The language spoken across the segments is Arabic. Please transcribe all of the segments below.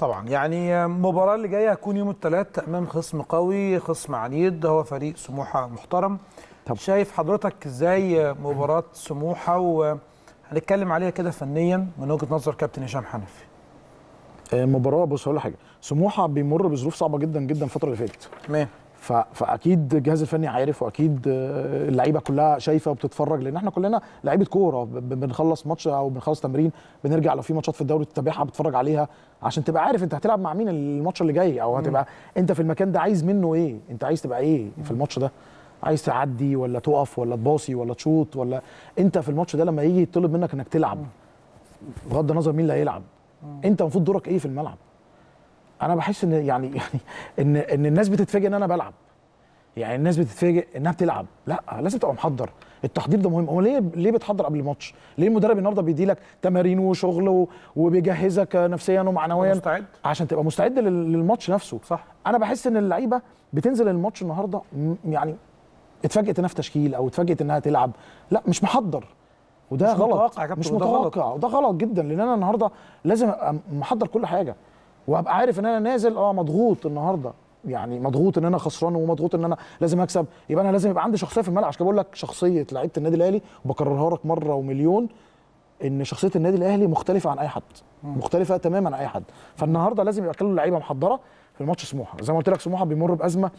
طبعا يعني المباراه اللي جايه هتكون يوم الثلاث امام خصم قوي خصم عنيد هو فريق سموحه محترم طب. شايف حضرتك ازاي مباراه سموحه وهنتكلم عليها كده فنيا من وجهه نظر كابتن هشام حنفي آه، مباراه بص هقول حاجه سموحه بيمر بظروف صعبه جدا جدا الفتره اللي فاتت تمام فاكيد الجهاز الفني عارف واكيد اللعيبه كلها شايفه وبتتفرج لان احنا كلنا لعيبه كوره بنخلص ماتش او بنخلص تمرين بنرجع لو في ماتشات في الدوري تتابعها بتتفرج عليها عشان تبقى عارف انت هتلعب مع مين الماتش اللي جاي او هتبقى انت في المكان ده عايز منه ايه انت عايز تبقى ايه في الماتش ده عايز تعدي ولا تقف ولا تباصي ولا تشوط ولا انت في الماتش ده لما يجي يطلب منك انك تلعب بغض النظر مين اللي هيلعب انت المفروض دورك ايه في الملعب انا بحس ان يعني يعني ان ان الناس بتتفاجئ ان انا بلعب يعني الناس بتتفاجئ انها بتلعب لا لازم تبقى محضر التحضير ده مهم هو ليه ليه بتحضر قبل الماتش ليه المدرب النهارده بيدي لك تمارين وشغل وبيجهزك نفسيا ومعنويا مستعد عشان تبقى مستعد للماتش نفسه صح انا بحس ان اللعيبه بتنزل الماتش النهارده يعني اتفاجئت انها في تشكيل او اتفاجئت انها تلعب لا مش محضر وده مش غلط متوقع مش متوقع وده غلط جدا لان انا النهارده لازم محضر كل حاجه وابقى عارف ان انا نازل اه مضغوط النهارده يعني مضغوط ان انا خسران ومضغوط ان انا لازم اكسب يبقى انا لازم يبقى عندي شخصيه في الملعب عشان كده بقول لك شخصيه لعيبه النادي الاهلي وبكررها لك مره ومليون ان شخصيه النادي الاهلي مختلفه عن اي حد مختلفه تماما عن اي حد فالنهارده لازم يبقى كل اللعيبه محضره في الماتش سموحه زي ما قلت لك سموحه بيمر بازمه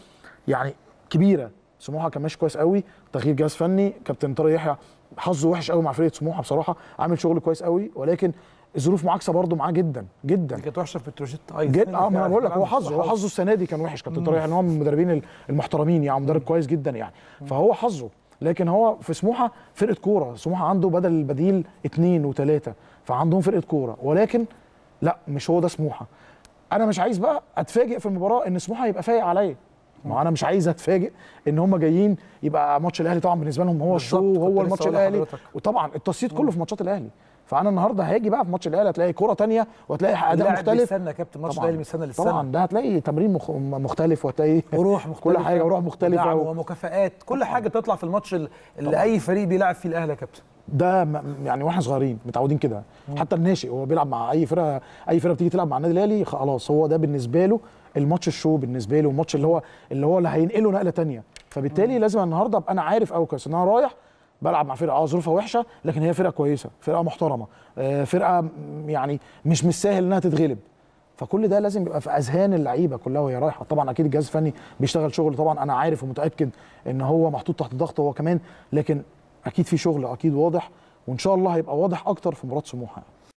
يعني كبيره سموحه كان ماشي كويس قوي تغيير جهاز فني كابتن طارق يحيى حظه وحش قوي مع فرقه سموحه بصراحه عامل شغل كويس قوي ولكن الظروف معاكسه برضه معاه جدا جدا كانت وحشه في بتروجيت ايضا آه، جدا اه ما انا بقول لك هو حظه هو حظه السنه دي كان وحش كابتن طارق يعني هو من المدربين المحترمين يعني مدرب كويس جدا يعني فهو حظه لكن هو في سموحه فرقه كوره سموحه عنده بدل البديل اثنين وثلاثه فعندهم فرقه كوره ولكن لا مش هو ده سموحه انا مش عايز بقى اتفاجئ في المباراه ان سموحه يبقى فايق عليا ما انا مش عايز اتفاجئ ان هم جايين يبقى ماتش الاهلي طبعا بالنسبه لهم هو الشو هو الماتش الاهلي وطبعا التصيد كله في ماتشات الاهلي فانا النهارده هاجي بقى في ماتش الاهلي هتلاقي كوره تانية وهتلاقي اداء مختلف استنى يا كابتن ماتش الاهلي من سنه للسنه طبعا ده هتلاقي تمرين مخ... مختلف وهتلاقي وروح مختلفه كل حاجه وروح مختلفه ومكافئات ومكافآت كل حاجه تطلع في الماتش اللي طبعاً. اي فريق بيلعب فيه الاهلي يا كابتن ده يعني واحنا صغيرين متعودين كده حتى الناشئ هو بيلعب مع اي فرقه اي فرقه بتيجي تلعب مع النادي الاهلي خلاص هو ده بالنسبه له الماتش الشو بالنسبه له الماتش اللي هو اللي هو اللي هينقله نقله ثانيه فبالتالي لازم النهارده ابقى انا عارف اوكس ان انا رايح بلعب مع فرقه اه ظروفها وحشه لكن هي فرقه كويسه فرقه محترمه آه، فرقه يعني مش مش سهل انها تتغلب فكل ده لازم يبقى في اذهان اللعيبه كلها وهي رايحه طبعا اكيد الجهاز الفني بيشتغل شغل طبعا انا عارف ومتاكد ان هو محطوط تحت ضغط هو كمان لكن اكيد في شغل اكيد واضح وان شاء الله هيبقى واضح اكتر في مباراه سموحه